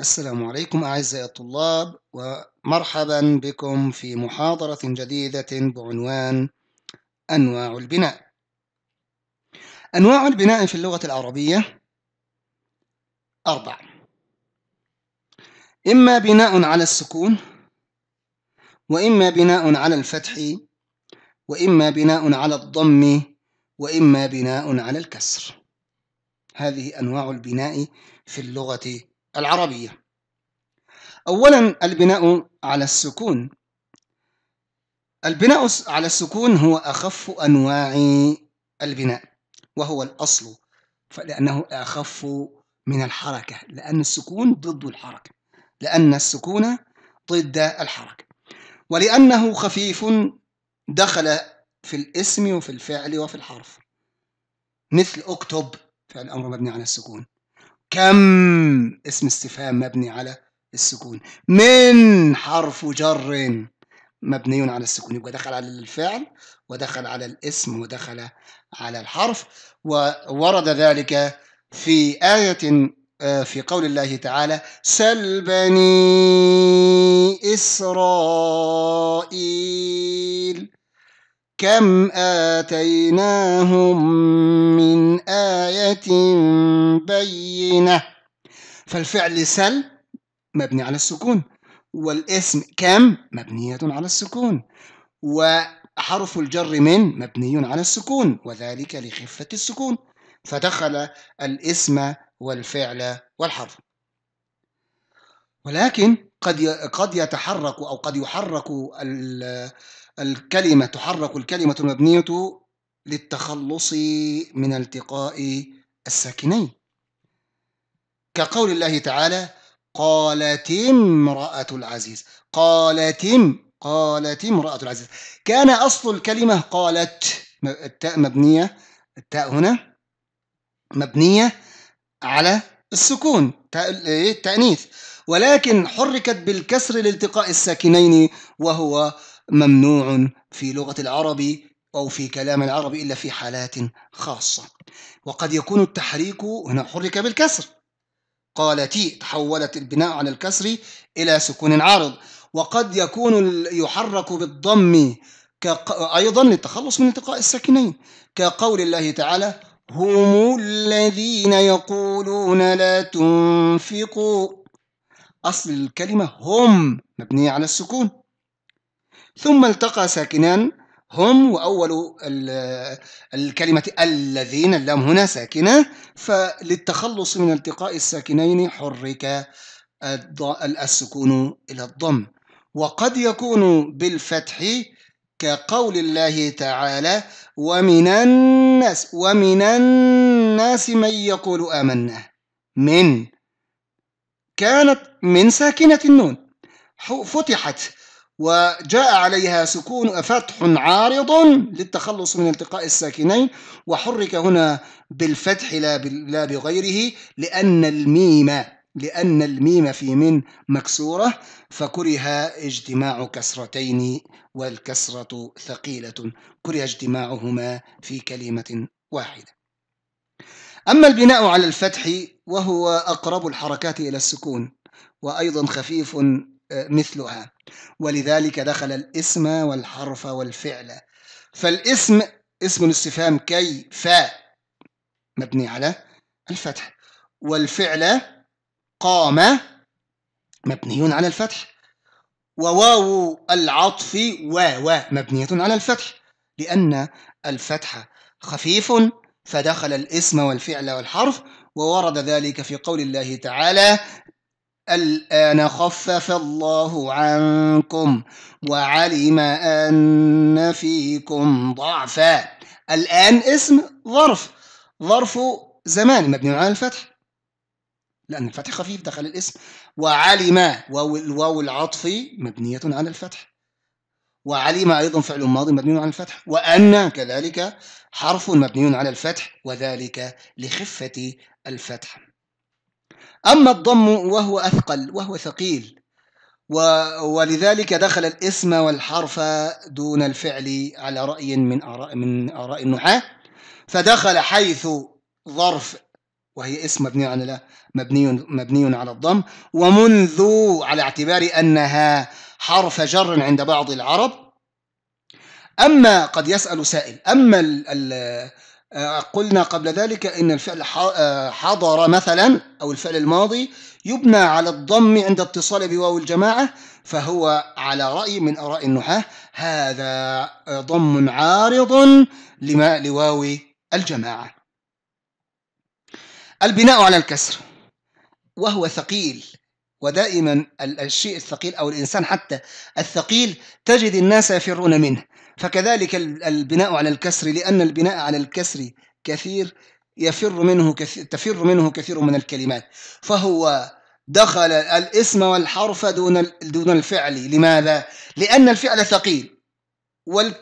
السلام عليكم أعزائي الطلاب ومرحبا بكم في محاضرة جديدة بعنوان أنواع البناء أنواع البناء في اللغة العربية أربع إما بناء على السكون وإما بناء على الفتح وإما بناء على الضم وإما بناء على الكسر هذه أنواع البناء في اللغة العربية أولا البناء على السكون البناء على السكون هو أخف أنواع البناء وهو الأصل لأنه أخف من الحركة لأن السكون ضد الحركة لأن السكون ضد الحركة ولأنه خفيف دخل في الاسم وفي الفعل وفي الحرف مثل اكتب فعل أمر مبني على السكون كم اسم استفهام مبني على السكون من حرف جر مبني على السكون يبقى دخل على الفعل ودخل على الاسم ودخل على الحرف وورد ذلك في آية آه، في قول الله تعالى سل بني إسرائيل كم آتيناهم من آية بينة فالفعل سل مبني على السكون والاسم كم مبنية على السكون وحرف الجر من مبني على السكون وذلك لخفة السكون فدخل الاسم والفعل والحرف ولكن قد قد يتحرك او قد يحرك الكلمة تحرك الكلمة المبنية للتخلص من التقاء الساكنين كقول الله تعالى قالت امرأة العزيز قالت قالت امرأة العزيز كان أصل الكلمة قالت التاء مبنية التاء هنا مبنية على السكون إيه، التأنيث ولكن حركت بالكسر لالتقاء الساكنين وهو ممنوع في لغة العرب أو في كلام العرب إلا في حالات خاصة وقد يكون التحريك هنا حرك بالكسر قال تي تحولت البناء على الكسر إلى سكون عارض وقد يكون يحرك بالضم أيضا للتخلص من التقاء الساكنين كقول الله تعالى هم الذين يقولون لا تنفقوا أصل الكلمة هم مبنية على السكون ثم التقى ساكنان هم وأول الكلمة الذين اللام هنا ساكنة فللتخلص من التقاء الساكنين حرك السكون إلى الضم وقد يكون بالفتح كقول الله تعالى ومن الناس ومن الناس من يقول آمنا من كانت من ساكنة النون فتحت وجاء عليها سكون فتح عارض للتخلص من التقاء الساكنين وحرك هنا بالفتح لا بغيره لأن الميم لأن الميم في من مكسورة فكره اجتماع كسرتين والكسرة ثقيلة كره اجتماعهما في كلمة واحدة أما البناء على الفتح وهو أقرب الحركات إلى السكون وأيضا خفيف مثلها ولذلك دخل الاسم والحرف والفعل فالاسم اسم الاستفهام كي فا مبني على الفتح والفعل قام مبني على الفتح وواو العطف واو مبنية على الفتح لأن الفتح خفيف فدخل الاسم والفعل والحرف وورد ذلك في قول الله تعالى الآن خفف الله عنكم وعلم أن فيكم ضعفا الآن اسم ظرف ظرف زمان مبني على الفتح لأن الفتح خفيف دخل الاسم وعلم واو الواو العطفي مبنية على الفتح وعلم أيضا فعل ماضي مبني على الفتح وأن كذلك حرف مبني على الفتح وذلك لخفة الفتح أما الضم وهو أثقل وهو ثقيل و ولذلك دخل الاسم والحرف دون الفعل على رأي من آراء من آراء النحاة فدخل حيث ظرف وهي اسم مبني على مبني مبني على الضم ومنذ على اعتبار أنها حرف جر عند بعض العرب أما قد يسأل سائل أما آه، قلنا قبل ذلك ان الفعل آه، حضر مثلا او الفعل الماضي يبنى على الضم عند اتصال بواو الجماعه فهو على راي من اراء النحاه هذا ضم عارض لما لواو الجماعه البناء على الكسر وهو ثقيل ودائما الشيء الثقيل او الانسان حتى الثقيل تجد الناس يفرون منه فكذلك البناء على الكسر لأن البناء على الكسر كثير يفر منه كثير تفر منه كثير من الكلمات فهو دخل الاسم والحرف دون دون الفعل لماذا؟ لأن الفعل ثقيل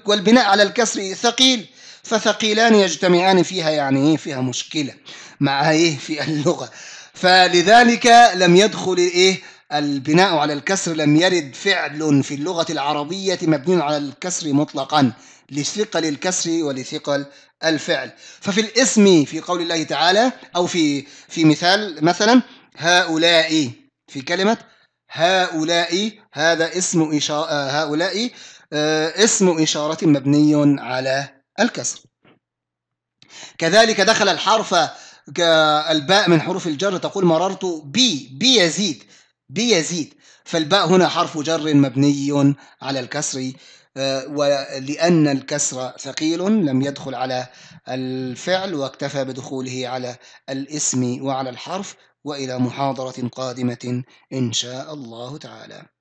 والبناء على الكسر ثقيل فثقيلان يجتمعان فيها يعني ايه فيها مشكله مع ايه في اللغه فلذلك لم يدخل ايه البناء على الكسر لم يرد فعل في اللغة العربية مبني على الكسر مطلقا لثقل الكسر ولثقل الفعل ففي الاسم في قول الله تعالى أو في في مثال مثلا هؤلاء في كلمة هؤلاء هذا اسم إشارة هؤلاء آه، اسم إشارة مبني على الكسر كذلك دخل الحرف كالباء من حروف الجر تقول مررت بي بيزيد بيزيد فالباء هنا حرف جر مبني على الكسر آه، ولأن الكسر ثقيل لم يدخل على الفعل واكتفى بدخوله على الاسم وعلى الحرف وإلى محاضرة قادمة إن شاء الله تعالى